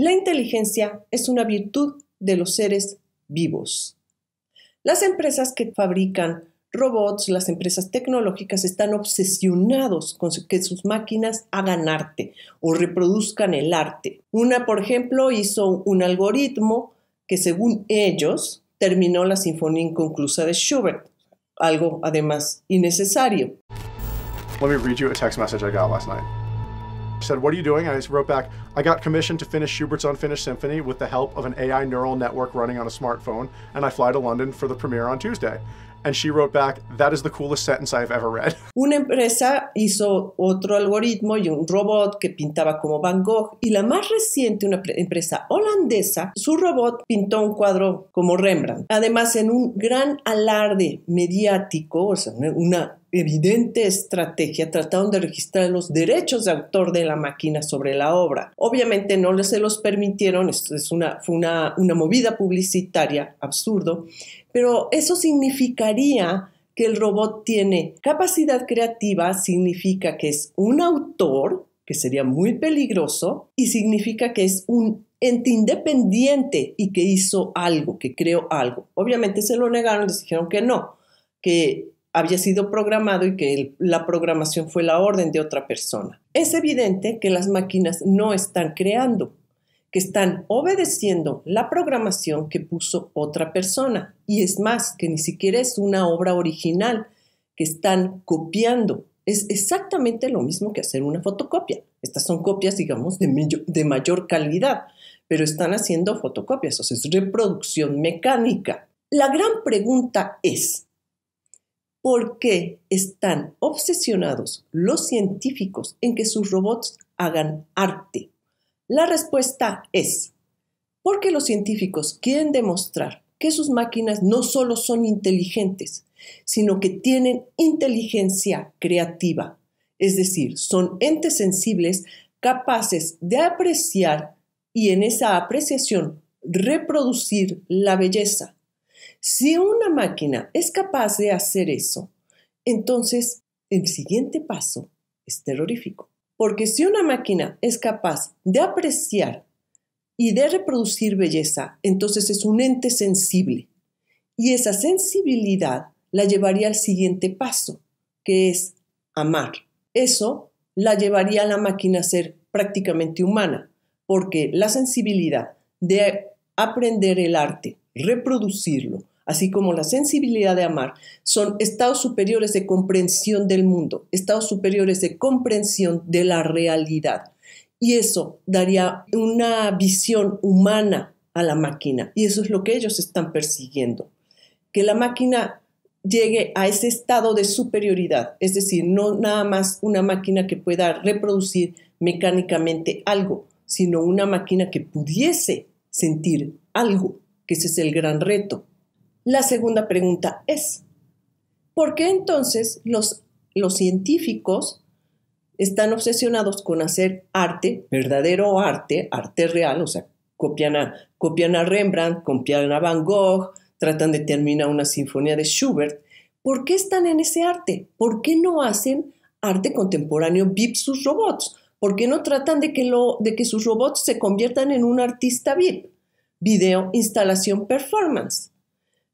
La inteligencia es una virtud de los seres vivos. Las empresas que fabrican robots, las empresas tecnológicas están obsesionados con que sus máquinas hagan arte o reproduzcan el arte. Una, por ejemplo, hizo un algoritmo que según ellos terminó la Sinfonía Inconclusa de Schubert, algo además innecesario. Let me read you a text message I got last night. said, what are you doing? I wrote back, I got commissioned to finish Schubert's Unfinished Symphony with the help of an AI neural network running on a smartphone, and I fly to London for the premiere on Tuesday. And she wrote back, that is the coolest sentence I've ever read. Una empresa hizo otro algoritmo y un robot que pintaba como Van Gogh. Y la más reciente, una empresa holandesa, su robot pintó un cuadro como Rembrandt. Además, en un gran alarde mediático, o sea, una evidente estrategia trataron de registrar los derechos de autor de la máquina sobre la obra. Obviamente no se los permitieron, esto es una, fue una, una movida publicitaria, absurdo, pero eso significaría que el robot tiene capacidad creativa, significa que es un autor, que sería muy peligroso, y significa que es un ente independiente y que hizo algo, que creó algo. Obviamente se lo negaron, les dijeron que no, que había sido programado y que la programación fue la orden de otra persona. Es evidente que las máquinas no están creando, que están obedeciendo la programación que puso otra persona. Y es más, que ni siquiera es una obra original, que están copiando. Es exactamente lo mismo que hacer una fotocopia. Estas son copias, digamos, de, de mayor calidad, pero están haciendo fotocopias, o sea, es reproducción mecánica. La gran pregunta es, ¿Por qué están obsesionados los científicos en que sus robots hagan arte? La respuesta es porque los científicos quieren demostrar que sus máquinas no solo son inteligentes, sino que tienen inteligencia creativa, es decir, son entes sensibles capaces de apreciar y en esa apreciación reproducir la belleza si una máquina es capaz de hacer eso, entonces el siguiente paso es terrorífico. Porque si una máquina es capaz de apreciar y de reproducir belleza, entonces es un ente sensible. Y esa sensibilidad la llevaría al siguiente paso, que es amar. Eso la llevaría a la máquina a ser prácticamente humana, porque la sensibilidad de aprender el arte, reproducirlo así como la sensibilidad de amar, son estados superiores de comprensión del mundo, estados superiores de comprensión de la realidad. Y eso daría una visión humana a la máquina. Y eso es lo que ellos están persiguiendo. Que la máquina llegue a ese estado de superioridad, es decir, no nada más una máquina que pueda reproducir mecánicamente algo, sino una máquina que pudiese sentir algo, que ese es el gran reto. La segunda pregunta es, ¿por qué entonces los, científicos están obsesionados con hacer arte, verdadero arte, arte real, o sea, copian a, Rembrandt, copian a Van Gogh, tratan de terminar una sinfonía de Schubert. ¿Por qué están en ese arte? ¿Por qué no hacen arte contemporáneo VIP sus robots? ¿Por qué no tratan de que, de que sus robots se conviertan en un artista VIP? Video, instalación, performance.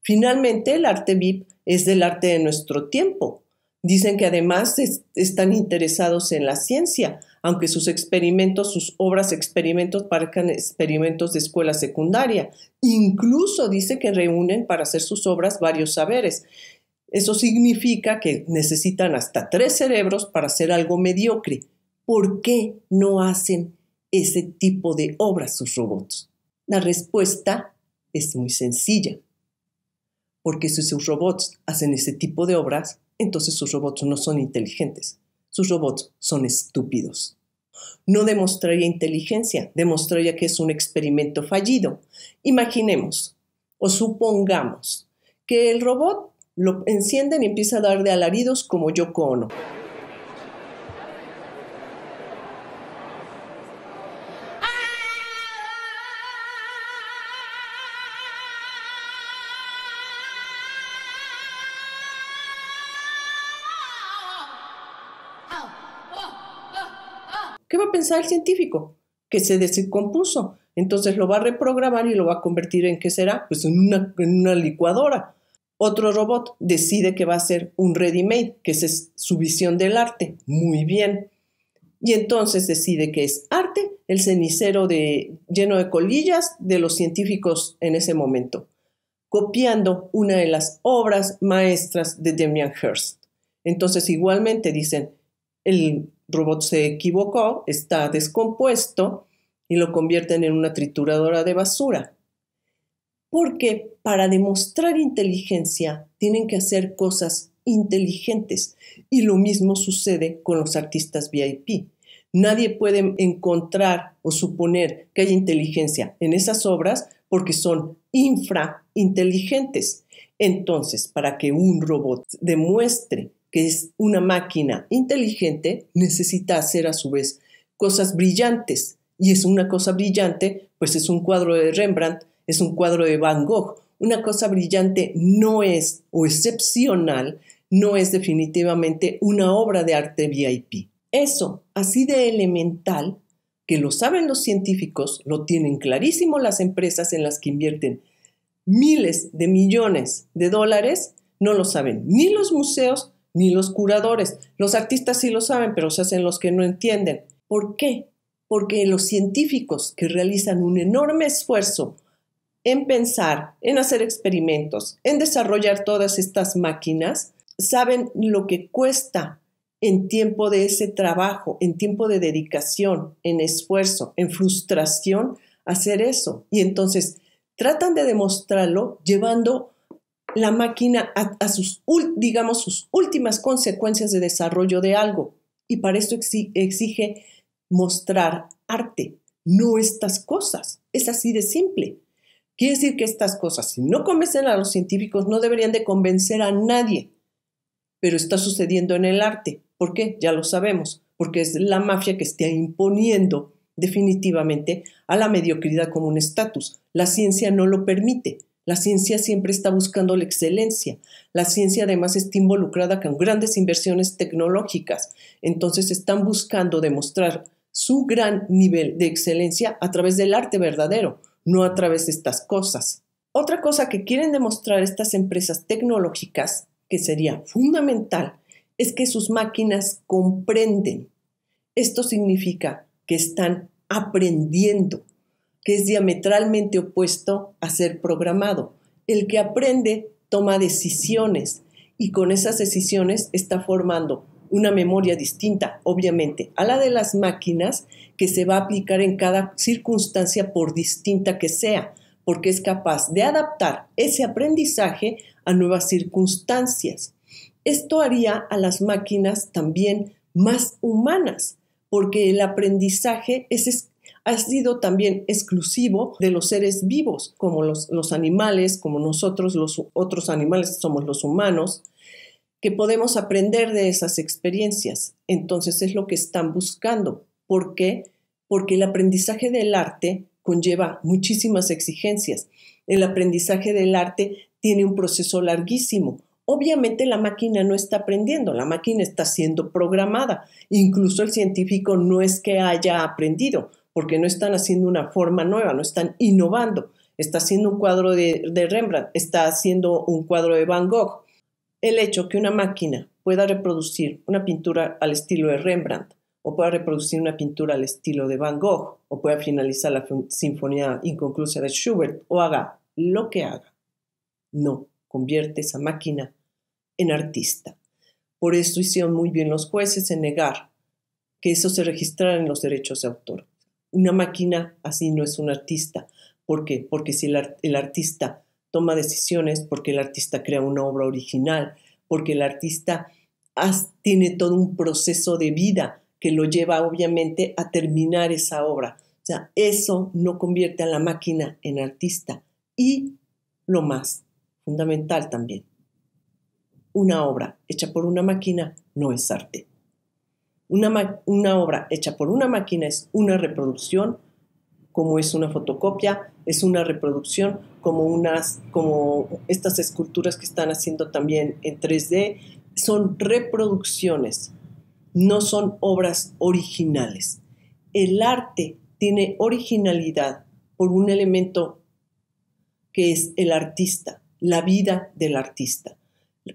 Finalmente, el arte VIP es del arte de nuestro tiempo. Dicen que además están interesados en la ciencia, aunque sus experimentos, sus obras experimentos parezcan experimentos de escuela secundaria. Incluso dice que reúnen para hacer sus obras varios saberes. Eso significa que necesitan hasta tres cerebros para hacer algo mediocre. ¿Por qué no hacen ese tipo de obras sus robots? La respuesta es muy sencilla porque si sus robots hacen ese tipo de obras, entonces sus robots no son inteligentes, sus robots son estúpidos. No demostraría inteligencia, demostraría que es un experimento fallido. Imaginemos o supongamos que el robot lo encienden y empieza a dar de alaridos como yo cono. ¿Qué va a pensar el científico? Que se descompuso. Entonces lo va a reprogramar y lo va a convertir en qué será? Pues en una, licuadora. Otro robot decide que va a ser un ready-made, que esa es su visión del arte. Muy bien. Y entonces decide que es arte el cenicero de, lleno de colillas de los científicos en ese momento, copiando una de las obras maestras de Damien Hirst. Entonces igualmente dicen, el robot se equivocó, está descompuesto y lo convierten en una trituradora de basura. Porque para demostrar inteligencia tienen que hacer cosas inteligentes y lo mismo sucede con los artistas VIP. Nadie puede encontrar o suponer que hay inteligencia en esas obras porque son infrainteligentes. Entonces, para que un robot demuestre que es una máquina inteligente, necesita hacer a su vez cosas brillantes. Y es una cosa brillante, pues es un cuadro de Rembrandt, es un cuadro de Van Gogh. Una cosa brillante no es, o excepcional, no es definitivamente una obra de arte VIP. Eso, así de elemental, que lo saben los científicos, lo tienen clarísimo las empresas en las que invierten miles de millones de dólares, no lo saben ni los museos ni los curadores. Los artistas sí lo saben, pero se hacen los que no entienden. ¿Por qué? Porque los científicos que realizan un enorme esfuerzo en pensar, en hacer experimentos, en desarrollar todas estas máquinas, saben lo que cuesta en tiempo de ese trabajo, en tiempo de dedicación, en esfuerzo, en frustración, hacer eso. Y entonces tratan de demostrarlo llevando la máquina a, sus, digamos, sus últimas consecuencias de desarrollo de algo. Y para esto exige mostrar arte, no estas cosas. Es así de simple. Quiere decir que estas cosas, si no convencen a los científicos, no deberían de convencer a nadie. Pero está sucediendo en el arte. ¿Por qué? Ya lo sabemos. Porque es la mafia que está imponiendo definitivamente a la mediocridad como un estatus. La ciencia no lo permite. La ciencia siempre está buscando la excelencia. La ciencia además está involucrada con grandes inversiones tecnológicas. Entonces están buscando demostrar su gran nivel de excelencia a través del arte verdadero, no a través de estas cosas. Otra cosa que quieren demostrar estas empresas tecnológicas, que sería fundamental, es que sus máquinas comprenden. Esto significa que están aprendiendo, que es diametralmente opuesto a ser programado. El que aprende toma decisiones y con esas decisiones está formando una memoria distinta, obviamente, a la de las máquinas que se va a aplicar en cada circunstancia por distinta que sea, porque es capaz de adaptar ese aprendizaje a nuevas circunstancias. Esto haría a las máquinas también más humanas, porque el aprendizaje es ha sido también exclusivo de los seres vivos, como los, animales, como nosotros, los otros animales somos los humanos, que podemos aprender de esas experiencias. Entonces es lo que están buscando. ¿Por qué? Porque el aprendizaje del arte conlleva muchísimas exigencias. El aprendizaje del arte tiene un proceso larguísimo. Obviamente la máquina no está aprendiendo, la máquina está siendo programada. Incluso el científico no es que haya aprendido, porque no están haciendo una forma nueva, no están innovando. Está haciendo un cuadro de, Rembrandt, está haciendo un cuadro de Van Gogh. El hecho que una máquina pueda reproducir una pintura al estilo de Rembrandt o pueda reproducir una pintura al estilo de Van Gogh o pueda finalizar la sinfonía inconclusa de Schubert o haga lo que haga. No, convierte esa máquina en artista. Por eso hicieron muy bien los jueces en negar que eso se registrara en los derechos de autor. Una máquina así no es un artista. ¿Por qué? Porque si el, artista toma decisiones, porque el artista crea una obra original, porque el artista tiene todo un proceso de vida que lo lleva obviamente a terminar esa obra. O sea, eso no convierte a la máquina en artista. Y lo más fundamental también, una obra hecha por una máquina no es arte. Una, obra hecha por una máquina es una reproducción, como es una fotocopia, es una reproducción, como, unas, como estas esculturas que están haciendo también en 3D, son reproducciones, no son obras originales. El arte tiene originalidad por un elemento que es el artista, la vida del artista.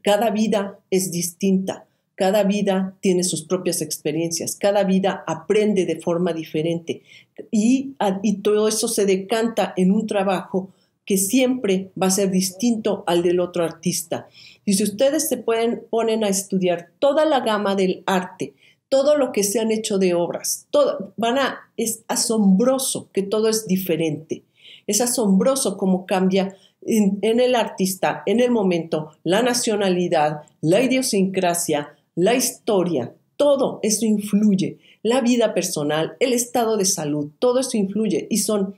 Cada vida es distinta. Cada vida tiene sus propias experiencias, cada vida aprende de forma diferente y, y todo eso se decanta en un trabajo que siempre va a ser distinto al del otro artista. Y si ustedes se pueden, ponen a estudiar toda la gama del arte, todo lo que se han hecho de obras, todo, van a, es asombroso que todo es diferente. Es asombroso cómo cambia en, en el artista, en el momento, la nacionalidad, la idiosincrasia, la historia, todo eso influye, la vida personal, el estado de salud, todo eso influye y son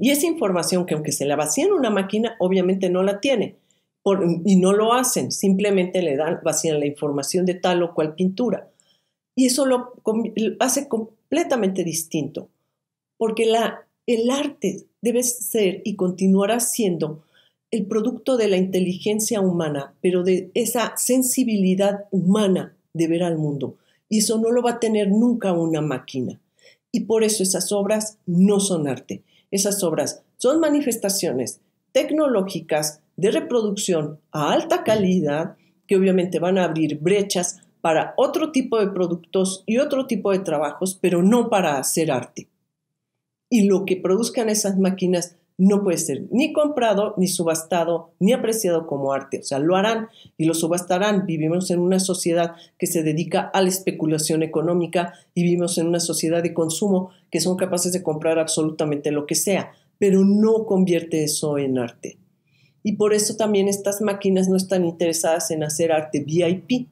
y esa información que aunque se la vacían una máquina, obviamente no la tiene. y no lo hacen, simplemente le dan, vacían la información de tal o cual pintura. Y eso lo, hace completamente distinto, porque el arte debe ser y continuará siendo el producto de la inteligencia humana, pero de esa sensibilidad humana de ver al mundo. Y eso no lo va a tener nunca una máquina. Y por eso esas obras no son arte. Esas obras son manifestaciones tecnológicas de reproducción a alta calidad que obviamente van a abrir brechas para otro tipo de productos y otro tipo de trabajos, pero no para hacer arte. Y lo que produzcan esas máquinas no puede ser ni comprado, ni subastado, ni apreciado como arte. O sea, lo harán y lo subastarán. Vivimos en una sociedad que se dedica a la especulación económica y vivimos en una sociedad de consumo que son capaces de comprar absolutamente lo que sea, pero no convierte eso en arte. Y por eso también estas máquinas no están interesadas en hacer arte VIP,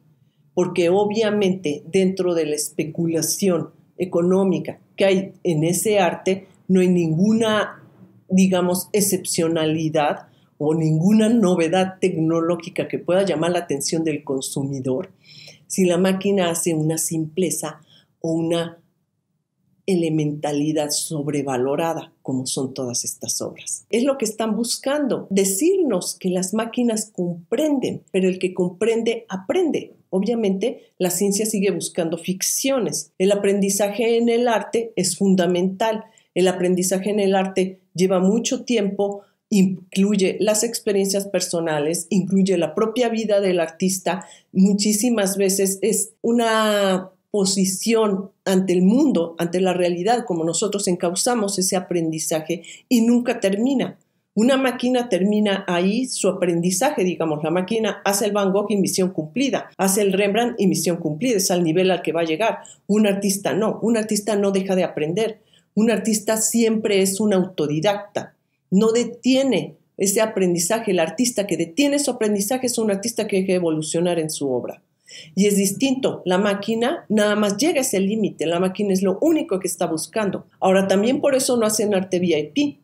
porque obviamente dentro de la especulación económica que hay en ese arte, no hay ninguna digamos, excepcionalidad o ninguna novedad tecnológica que pueda llamar la atención del consumidor, si la máquina hace una simpleza o una elementalidad sobrevalorada, como son todas estas obras. Es lo que están buscando, decirnos que las máquinas comprenden, pero el que comprende aprende. Obviamente, la ciencia sigue buscando ficciones. El aprendizaje en el arte es fundamental el aprendizaje en el arte lleva mucho tiempo, incluye las experiencias personales, incluye la propia vida del artista. Muchísimas veces es una posición ante el mundo, ante la realidad, como nosotros encauzamos ese aprendizaje y nunca termina. Una máquina termina ahí su aprendizaje, digamos, la máquina hace el Van Gogh y misión cumplida, hace el Rembrandt y misión cumplida, es al nivel al que va a llegar. Un artista no, un artista no deja de aprender, un artista siempre es un autodidacta, no detiene ese aprendizaje. El artista que detiene su aprendizaje es un artista que deja evolucionar en su obra. Y es distinto, la máquina nada más llega a ese límite, la máquina es lo único que está buscando. Ahora también por eso no hacen arte VIP,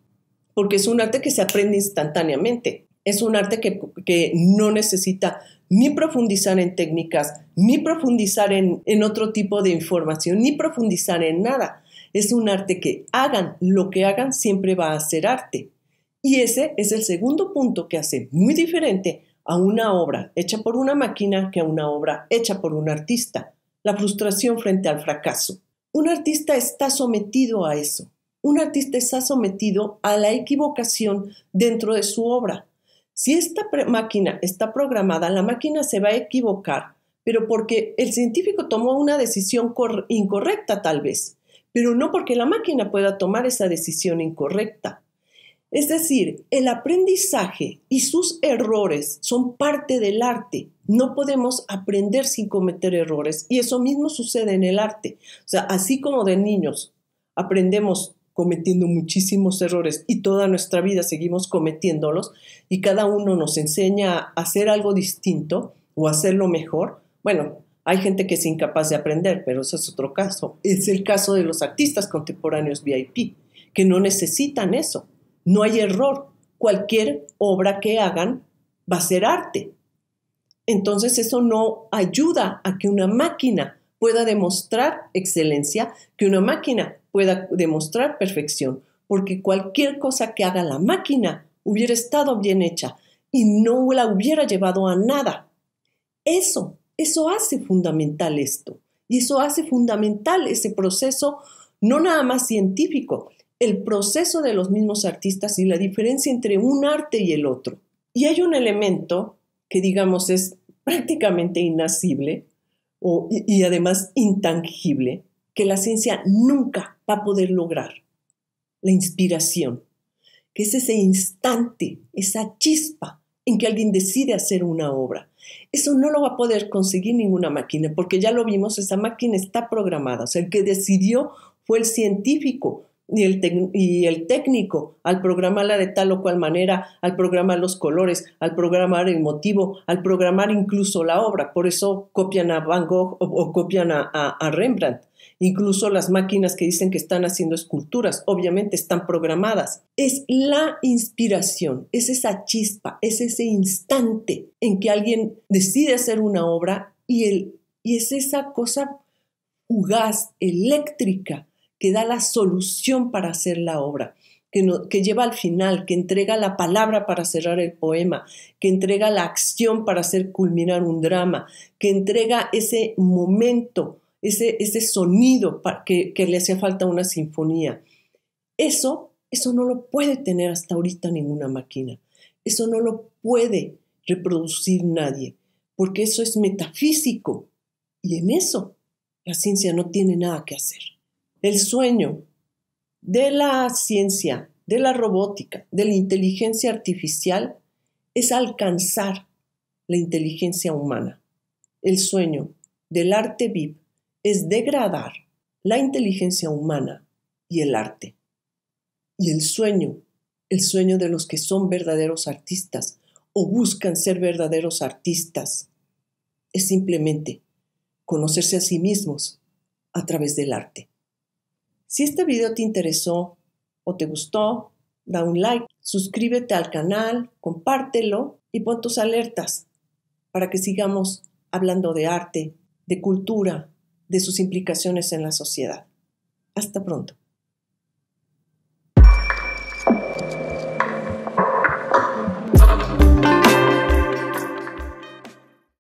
porque es un arte que se aprende instantáneamente, es un arte que, no necesita ni profundizar en técnicas, ni profundizar en otro tipo de información, ni profundizar en nada es un arte que hagan lo que hagan, siempre va a ser arte. Y ese es el segundo punto que hace muy diferente a una obra hecha por una máquina que a una obra hecha por un artista. La frustración frente al fracaso. Un artista está sometido a eso. Un artista está sometido a la equivocación dentro de su obra. Si esta máquina está programada, la máquina se va a equivocar, pero porque el científico tomó una decisión incorrecta tal vez pero no porque la máquina pueda tomar esa decisión incorrecta. Es decir, el aprendizaje y sus errores son parte del arte. No podemos aprender sin cometer errores y eso mismo sucede en el arte. O sea, así como de niños aprendemos cometiendo muchísimos errores y toda nuestra vida seguimos cometiéndolos y cada uno nos enseña a hacer algo distinto o hacerlo mejor, bueno, hay gente que es incapaz de aprender, pero eso es otro caso. Es el caso de los artistas contemporáneos VIP, que no necesitan eso. No hay error. Cualquier obra que hagan va a ser arte. Entonces eso no ayuda a que una máquina pueda demostrar excelencia, que una máquina pueda demostrar perfección, porque cualquier cosa que haga la máquina hubiera estado bien hecha y no la hubiera llevado a nada. Eso eso hace fundamental esto y eso hace fundamental ese proceso, no nada más científico, el proceso de los mismos artistas y la diferencia entre un arte y el otro. Y hay un elemento que digamos es prácticamente inasible y además intangible que la ciencia nunca va a poder lograr, la inspiración, que es ese instante, esa chispa en que alguien decide hacer una obra eso no lo va a poder conseguir ninguna máquina, porque ya lo vimos, esa máquina está programada. O sea, el que decidió fue el científico y el, técnico al programarla de tal o cual manera, al programar los colores, al programar el motivo, al programar incluso la obra. Por eso copian a Van Gogh o, copian a Rembrandt Incluso las máquinas que dicen que están haciendo esculturas, obviamente están programadas. Es la inspiración, es esa chispa, es ese instante en que alguien decide hacer una obra y, el, y es esa cosa fugaz, eléctrica, que da la solución para hacer la obra. Que, que, lleva al final, que entrega la palabra para cerrar el poema, que entrega la acción para hacer culminar un drama, que entrega ese momento ese, sonido que, que le hacía falta una sinfonía. Eso, eso no lo puede tener hasta ahorita ninguna máquina. Eso no lo puede reproducir nadie, porque eso es metafísico. Y en eso la ciencia no tiene nada que hacer. El sueño de la ciencia, de la robótica, de la inteligencia artificial, es alcanzar la inteligencia humana. El sueño del arte VIP es degradar la inteligencia humana y el arte. Y el sueño, el sueño de los que son verdaderos artistas o buscan ser verdaderos artistas, es simplemente conocerse a sí mismos a través del arte. Si este video te interesó o te gustó, da un like, suscríbete al canal, compártelo y pon tus alertas para que sigamos hablando de arte, de cultura, de sus implicaciones en la sociedad. Hasta pronto.